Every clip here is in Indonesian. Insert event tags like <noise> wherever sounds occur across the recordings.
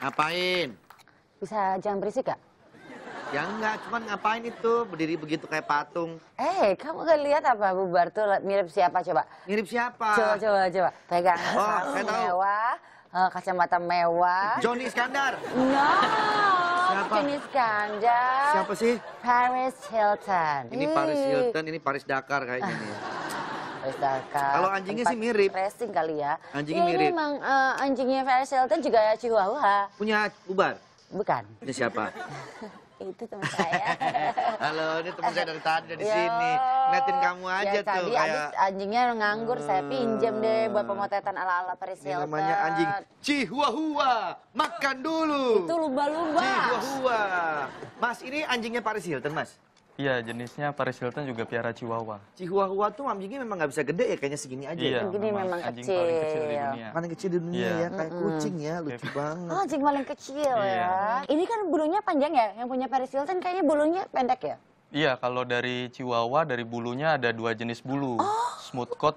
Ngapain? Bisa jangan berisik gak? Ya enggak, cuman ngapain itu berdiri begitu kayak patung. Eh, hey, kamu gak lihat apa bubar tuh mirip siapa coba? Mirip siapa? Coba, coba, coba. Pegang oh, saya tahu. mewah, eh, kacamata mewah. Johnny Iskandar. No, siapa? Johnny Iskandar. Siapa sih? Paris Hilton. Ini Paris Hilton, ini Paris Dakar kayaknya nih. Kalau anjingnya sih mirip. Racing kali ya. Anjingnya ya, mirip. Ini memang uh, eh, anjingnya Ferris Hilton juga ya Chihuahua. Punya ubar? Bukan. Ini siapa? <laughs> itu teman saya. <laughs> Halo, ini teman saya dari tadi dari sini. Netin kamu ya, aja ya, tuh. Tadi kayak... anjingnya nganggur, hmm. saya pinjam deh buat pemotretan ala-ala Paris Hilton. Ini namanya anjing Chihuahua. Makan dulu. Itu lumba-lumba. Chihuahua. Mas, ini anjingnya Paris Hilton, Mas? Iya, jenisnya Paris Hilton juga piara Chihuahua. Chihuahua tuh anjingnya memang nggak bisa gede ya, kayaknya segini aja. Ya. Iya, segini memang, memang anjing kecil. paling kecil di dunia. Iya. Paling kecil di dunia yeah. ya, kayak mm -hmm. kucing ya, lucu banget. Oh, anjing paling kecil iya. ya. Ini kan bulunya panjang ya, yang punya Paris Hilton kayaknya bulunya pendek ya? Iya, kalau dari Chihuahua, dari bulunya ada dua jenis bulu. Oh. Smooth coat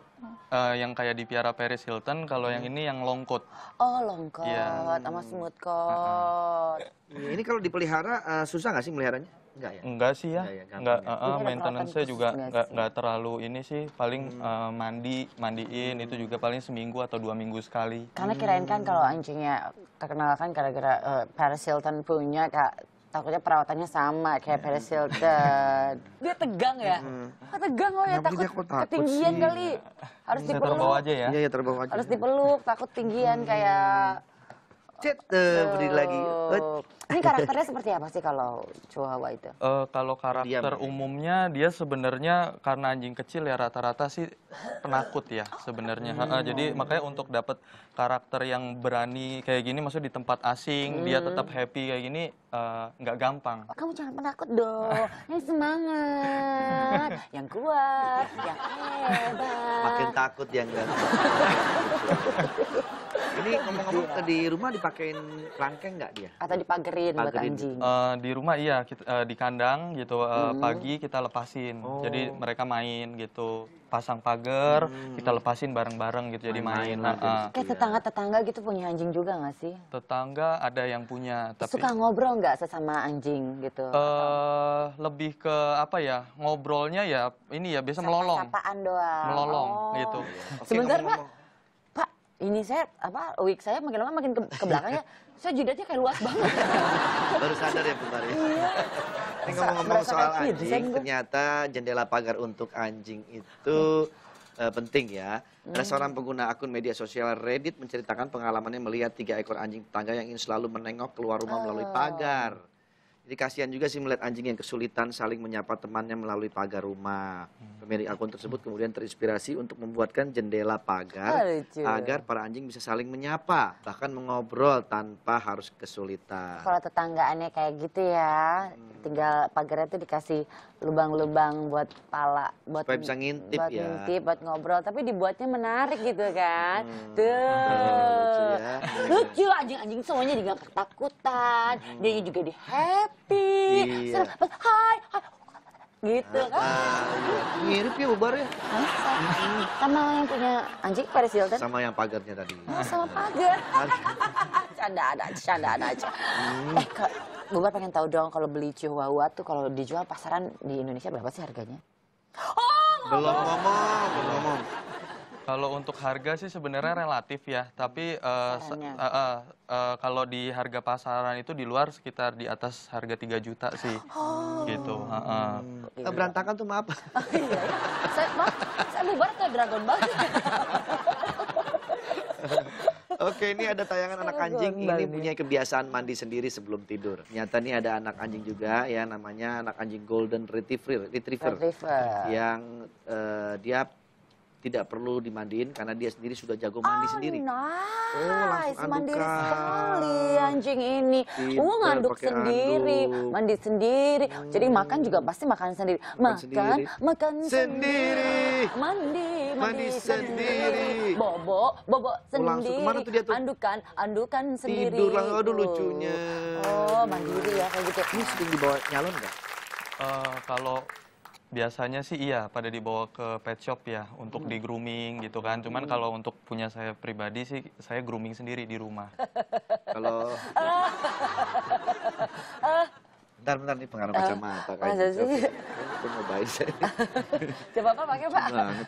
uh, yang kayak di Piara Paris Hilton, kalau hmm. yang ini yang long coat. Oh, long coat ya. sama smooth coat. Uh iya, -huh. ini kalau dipelihara uh, susah nggak sih meliharanya? Enggak ya? Enggak sih ya. Enggak, ya, uh, maintenance saya juga enggak, enggak terlalu ini sih. Paling hmm. uh, mandi, mandiin hmm. itu juga paling seminggu atau dua minggu sekali. Karena kirain kan kalau hmm. anjingnya terkenal kan gara-gara uh, Paris Hilton punya kak takutnya perawatannya sama kayak Paris hmm. Hilton. <laughs> Dia tegang ya? Hmm. Oh, tegang lo ya takut, takut ketinggian sih. kali. Harus Bisa dipeluk. Terbawa aja ya. Iya, ya, aja. Harus dipeluk, takut tinggian hmm. kayak cet uh, eh, berdiri lagi. Uh. Ini karakternya seperti apa sih kalau Chihuahua itu? Uh, kalau karakter Diam, umumnya dia sebenarnya karena anjing kecil ya rata-rata sih penakut ya sebenarnya. Hmm. Uh, jadi makanya untuk dapat karakter yang berani kayak gini maksud di tempat asing hmm. dia tetap happy kayak gini eh, nggak uh, gampang. Oh, kamu jangan penakut dong. <laughs> yang semangat, yang kuat, yang hebat. Makin takut yang enggak. <laughs> Ini ngomong-ngomong iya. di rumah dipakein rangkeng nggak dia? Atau dipagerin, buat anjing? Uh, di rumah iya, kita, uh, eh, di kandang gitu uh, Hmm. pagi kita lepasin. Oh. Jadi mereka main gitu, pasang pagar, hmm. kita lepasin bareng-bareng gitu jadi main. Main-main Kayak ya. tetangga-tetangga gitu punya anjing juga nggak sih? Tetangga ada yang punya, tapi Suka ngobrol nggak sesama anjing gitu? atau... lebih ke apa ya? Ngobrolnya ya ini ya biasa melolong. Sapaan doang. Melolong, oh. gitu. Iya. Sebentar, Pak ini saya apa wig saya makin lama makin ke, ke belakangnya <laughs> saya jidatnya kayak luas banget baru sadar ya bentar ya iya. ini ngomong-ngomong soal anjing ternyata jendela pagar untuk anjing itu uh, penting ya hmm. ada seorang pengguna akun media sosial Reddit menceritakan pengalamannya melihat tiga ekor anjing tetangga yang ingin selalu menengok keluar rumah oh. melalui pagar jadi kasihan juga sih melihat anjing yang kesulitan saling menyapa temannya melalui pagar rumah. Hmm. Pemilik akun tersebut kemudian terinspirasi untuk membuatkan jendela pagar Aduh. Oh, agar para anjing bisa saling menyapa, bahkan mengobrol tanpa harus kesulitan. Kalau tetanggaannya kayak gitu ya, hmm. tinggal pagarnya itu dikasih lubang-lubang buat pala buat Supaya bisa ngintip buat ya. ngintip buat ngobrol tapi dibuatnya menarik gitu kan hmm. tuh oh, lucu, ya. lucu anjing anjing semuanya juga ketakutan hmm. dia juga di happy iya. hai hai gitu ah, kan ah, mirip ya ubar ya? sama yang punya anjing Paris Hilton sama yang pagarnya tadi oh, sama pagar <laughs> canda ada canda ada aja hmm. eh, Bubar pengen tahu dong kalau beli chihuahua tuh kalau dijual pasaran di Indonesia berapa sih harganya? Oh, belum ngomong, belum ngomong. Kalau untuk harga sih sebenarnya relatif ya, tapi uh, uh, uh, uh, kalau di harga pasaran itu di luar sekitar di atas harga 3 juta sih, oh. gitu. Uh, uh. Berantakan tuh maaf. Oh, iya. saya, maaf, saya bubar ke Dragon Ball. <laughs> Oke, ini ada tayangan anak anjing ini punya kebiasaan mandi sendiri sebelum tidur. Nyata nih ada anak anjing juga ya namanya anak anjing golden retriever, retriever, yang uh, dia tidak perlu dimandiin karena dia sendiri sudah jago mandi oh, sendiri. Nice. Oh, langsung mandiri sekali anjing ini. oh, nganduk sendiri, anduk. mandi sendiri. Hmm. Jadi makan juga pasti makan sendiri. Makan, makan sendiri. Makan sendiri. sendiri. Mandi mandi, sendiri. Bobo, bobo sendiri. tuh dia tuh? Andukan, andukan sendiri. tidur, lah, aduh gitu. lucunya. Oh, mandiri ya kayak gitu. Ini sering dibawa nyalon nggak? Uh, kalau biasanya sih iya pada dibawa ke pet shop ya untuk hmm. di grooming gitu kan cuman hmm. kalau untuk punya saya pribadi sih saya grooming sendiri di rumah <laughs> kalau <laughs> bentar bentar ini pengaruh ah, kacamata kayak gitu itu mau baik saya. <laughs> Coba Pak pakai Pak.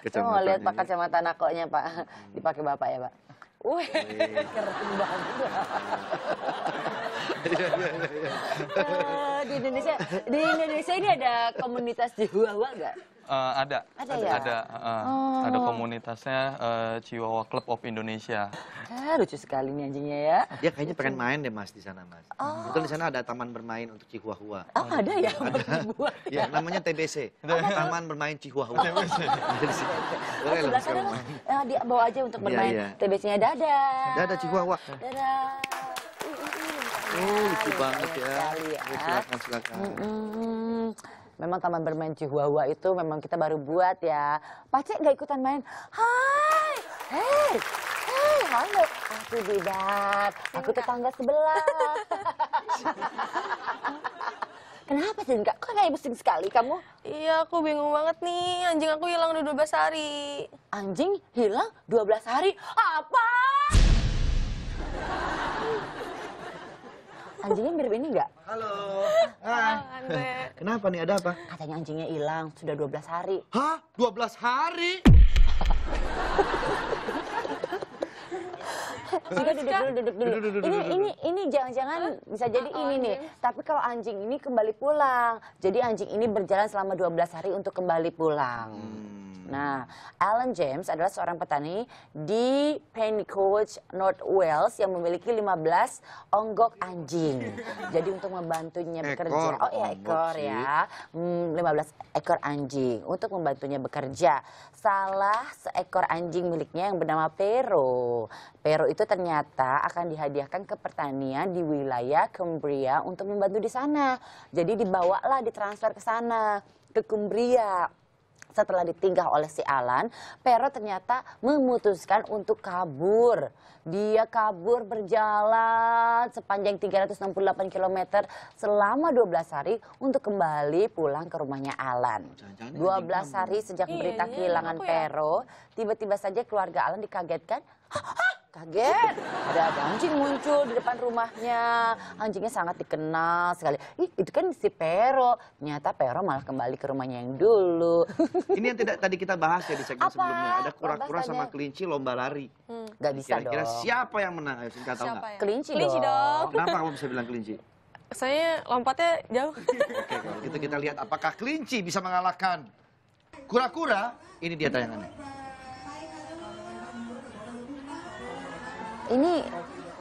Kita Mau lihat Pak kacamata nakoknya Pak. Hmm. Dipakai Bapak ya Pak. Wih, <laughs> keren banget. Iya, iya, iya, eh, di Indonesia, di Indonesia ini ada komunitas di jiwa nggak? Eh, ada, ada, ada, ya? ada, uh, oh. ada komunitasnya uh, Chihuahua Club of Indonesia. Ah, lucu sekali nih anjingnya ya. Dia kayaknya lucu. pengen main deh mas di sana mas. Oh. Betul di sana ada taman bermain untuk Chihuahua. Oh ada ya? Ada. Ya? ya. namanya TBC, Taman Bermain Chihuahua. TBC. Boleh lah sekarang main. Eh, dia bawa aja untuk iya, bermain. Ya, ya. TBC-nya dadah. Dadah Chihuahua. Dadah. Oh, lucu banget ya. ya. Silakan, silakan memang taman bermain Chihuahua itu memang kita baru buat ya. Pacet gak ikutan main. Hai, hei, hei, halo. Aku Didat, aku tetangga sebelah. <laughs> Kenapa sih Kak? Kok kayak pusing sekali kamu? Iya, aku bingung banget nih. Anjing aku hilang udah 12 hari. Anjing hilang 12 hari? Apa? <laughs> Anjingnya mirip ini nggak? Halo. Ah. <laughs> Kenapa nih ada apa? Katanya anjingnya hilang sudah 12 hari. Hah? 12 hari? <laughs> Sudah duduk dulu, duduk dulu. ini ini ini jangan-jangan bisa jadi ah, ini nih. Tapi kalau anjing ini kembali pulang. Jadi anjing ini berjalan selama 12 hari untuk kembali pulang. Hmm. Nah, hmm. Alan James adalah seorang petani di Pencoach, North Wales yang memiliki 15 onggok anjing. <laughs> Jadi untuk membantunya bekerja, ekor, oh iya ekor ya, 15 hmm, ekor anjing untuk membantunya bekerja. Salah seekor anjing miliknya yang bernama Pero. Pero itu ternyata akan dihadiahkan ke pertanian di wilayah Cumbria untuk membantu di sana. Jadi dibawalah ditransfer ke sana ke Cumbria setelah ditinggal oleh si Alan, Pero ternyata memutuskan untuk kabur. Dia kabur berjalan sepanjang 368 km selama 12 hari untuk kembali pulang ke rumahnya Alan. 12 hari sejak berita iya, iya, kehilangan ya. Pero, tiba-tiba saja keluarga Alan dikagetkan kaget. Ada, ada anjing muncul di depan rumahnya. Anjingnya sangat dikenal sekali. Ih, itu kan si Pero. Ternyata Pero malah kembali ke rumahnya yang dulu. <laughs> Ini yang tidak tadi kita bahas ya di segmen Apa? sebelumnya. Ada kura-kura sama kelinci lomba lari. Hmm. Gak bisa Kira-kira siapa yang menang? Ayo singkat tahu nggak? Kelinci, kelinci dong. dong. Kenapa kamu bisa bilang kelinci? Saya lompatnya jauh. Oke, kalau gitu kita lihat apakah kelinci bisa mengalahkan kura-kura. Ini dia tayangannya. Ini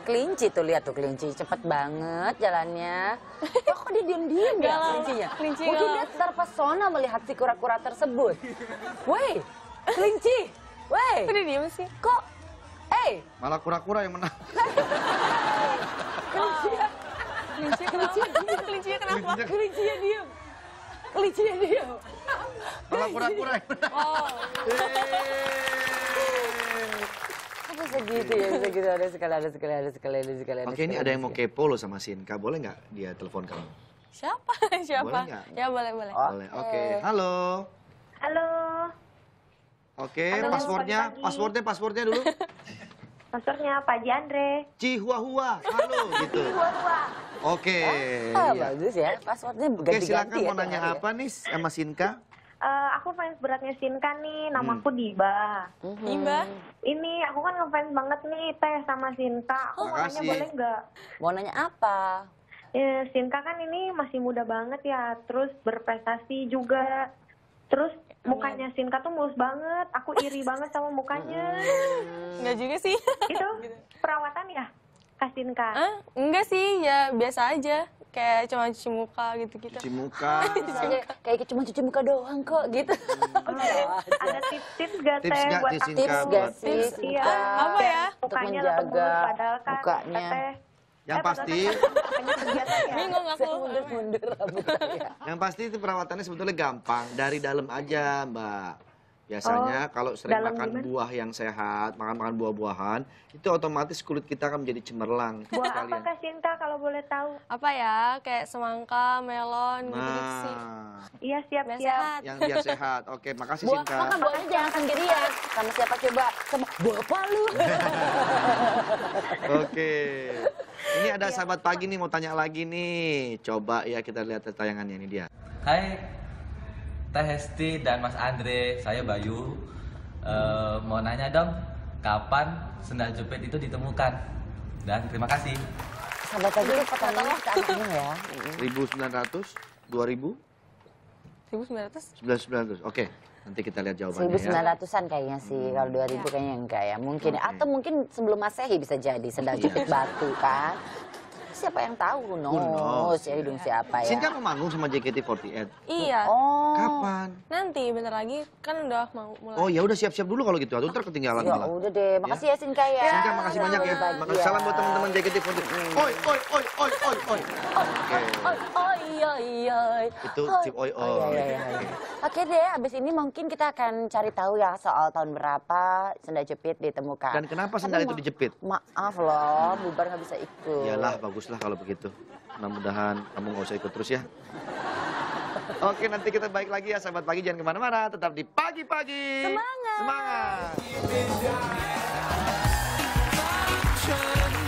kelinci tuh lihat tuh kelinci cepet banget jalannya. Oh, kok dia diem diem ya kelincinya? Kelinci Mungkin dia terpesona melihat si kura-kura tersebut. Woi, kelinci, woi. Kok dia diem sih? Kok? Eh. Malah kura-kura yang menang. kelinci. Kelinci kenapa? kelinci kenapa? Kelincinya diem. ya diem. Malah kura-kura yang menang. Oh segitu ya, bisa gitu. Ada sekali, ada sekali, ada sekali, ada sekali. Oke, ini ada yang mau kepo lo sama Sinka. Boleh nggak dia telepon kamu? Siapa? <laughs> Siapa? Boleh gak? Ya, boleh, boleh. Boleh. Oke, okay. halo. Halo. Oke, okay, passwordnya, passwordnya, passwordnya dulu. <laughs> Passwordnya apa, Jandre. Cihuahua, halo <laughs> gitu. Cihuahua. Oke. Okay, ah, Bagus ya, passwordnya ganti-ganti Oke, silakan ya, mau nanya ya. apa ya. nih sama Sinka? uh, aku fans beratnya Shinkan nih, namaku hmm. Diba. Hmm. Diba? Ini aku kan ngefans banget nih teh sama Shinka. Aku oh, mau nanya boleh nggak? Mau nanya apa? Ya, Shinka kan ini masih muda banget ya, terus berprestasi juga. Terus iya. mukanya Sinta tuh mulus banget, aku iri <laughs> banget sama mukanya. Enggak hmm. juga sih. Itu <laughs> perawatan ya? Kak Sinka? Eh, enggak sih, ya biasa aja kayak cuma cuci muka gitu-gitu. Cuci muka. <laughs> Kayak gitu, cuma cuci muka doang kok gitu. Hmm. ada tips-tips gak teh buat tips gak sih? iya. apa ya? Mukanya menjaga kan mukanya. yang eh, pasti kan ya. bingung aku mundur-mundur yang pasti itu perawatannya sebetulnya gampang dari dalam aja mbak Biasanya oh, kalau sering makan gimana? buah yang sehat, makan-makan buah-buahan, itu otomatis kulit kita akan menjadi cemerlang. Buah apa kak Sinta kalau boleh tahu? Apa ya? Kayak semangka, melon, nah. gitu sih. Iya, siap-siap. Yang biar sehat. Oke, makasih buah, Sinta. Makan buah aja, jangan ya? Karena siapa coba? Sama buah apa lu? <laughs> Oke. Ini ada ya. sahabat pagi nih mau tanya lagi nih. Coba ya kita lihat tayangannya ini dia. Hai, Teh Hesti dan Mas Andre, saya Bayu. E, mau nanya dong, kapan sendal jepit itu ditemukan? Dan terima kasih. Sahabat aja itu pertama ya. 1900, 2000? 1900? 1900, oke. Nanti kita lihat jawabannya 1900-an ya. kayaknya sih, hmm. kalau 2000 ya. kayaknya enggak ya. Mungkin, okay. atau mungkin sebelum masehi bisa jadi, sendal iya. jepit batu kan. <laughs> siapa yang tahu? No, knows? Ya hidung siapa ya? Sinta mau manggung sama JKT48. Iya. Oh. Kapan? Nanti bentar lagi kan udah mau mulai. Oh ya udah siap-siap dulu kalau gitu. Atau ntar ketinggalan Ya udah deh. Makasih ya, ya ya. Sinta makasih banyak ya. Makasih salam buat teman-teman JKT48. Oi, oi, oi, oi, oi, oi. Oi, oi iya iya. Itu oh, tip oi oi. Oh, iya, iya, iya, Oke deh, abis ini mungkin kita akan cari tahu ya soal tahun berapa sendal jepit ditemukan. Dan kenapa sendal itu dijepit? Maaf loh, bubar nggak bisa ikut. Iyalah, baguslah kalau begitu. Mudah-mudahan kamu nggak usah ikut terus ya. Oke, nanti kita balik lagi ya sahabat pagi. Jangan kemana-mana, tetap di pagi-pagi. Semangat. Semangat.